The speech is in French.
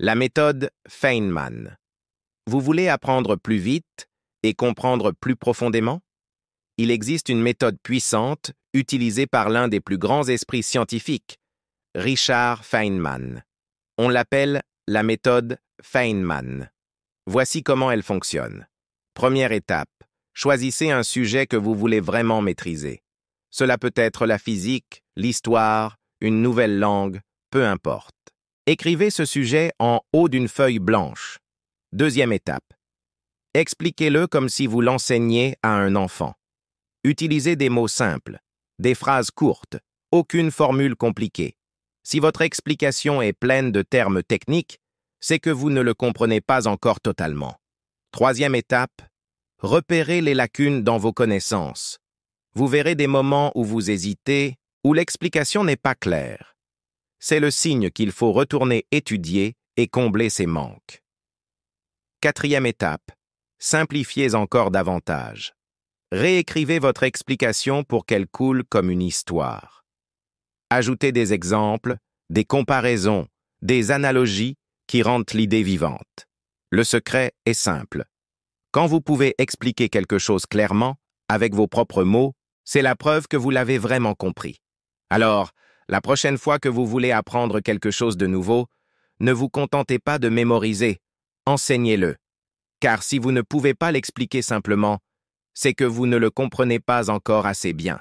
La méthode Feynman. Vous voulez apprendre plus vite et comprendre plus profondément Il existe une méthode puissante utilisée par l'un des plus grands esprits scientifiques, Richard Feynman. On l'appelle la méthode Feynman. Voici comment elle fonctionne. Première étape, choisissez un sujet que vous voulez vraiment maîtriser. Cela peut être la physique, l'histoire, une nouvelle langue, peu importe. Écrivez ce sujet en haut d'une feuille blanche. Deuxième étape. Expliquez-le comme si vous l'enseigniez à un enfant. Utilisez des mots simples, des phrases courtes, aucune formule compliquée. Si votre explication est pleine de termes techniques, c'est que vous ne le comprenez pas encore totalement. Troisième étape, repérez les lacunes dans vos connaissances. Vous verrez des moments où vous hésitez, où l'explication n'est pas claire c'est le signe qu'il faut retourner étudier et combler ses manques. Quatrième étape, simplifiez encore davantage. Réécrivez votre explication pour qu'elle coule comme une histoire. Ajoutez des exemples, des comparaisons, des analogies qui rendent l'idée vivante. Le secret est simple. Quand vous pouvez expliquer quelque chose clairement, avec vos propres mots, c'est la preuve que vous l'avez vraiment compris. Alors, la prochaine fois que vous voulez apprendre quelque chose de nouveau, ne vous contentez pas de mémoriser, enseignez-le. Car si vous ne pouvez pas l'expliquer simplement, c'est que vous ne le comprenez pas encore assez bien.